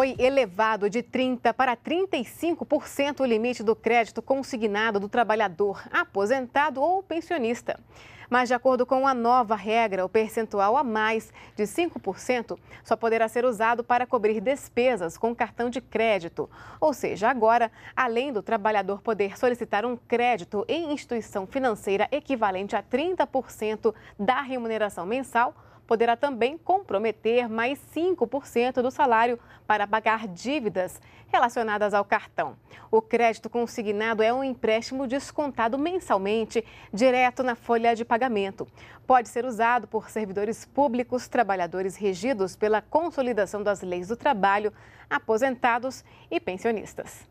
Foi elevado de 30% para 35% o limite do crédito consignado do trabalhador, aposentado ou pensionista. Mas, de acordo com a nova regra, o percentual a mais de 5% só poderá ser usado para cobrir despesas com cartão de crédito. Ou seja, agora, além do trabalhador poder solicitar um crédito em instituição financeira equivalente a 30% da remuneração mensal, poderá também comprometer mais 5% do salário para pagar dívidas relacionadas ao cartão. O crédito consignado é um empréstimo descontado mensalmente, direto na folha de pagamento. Pode ser usado por servidores públicos, trabalhadores regidos pela consolidação das leis do trabalho, aposentados e pensionistas.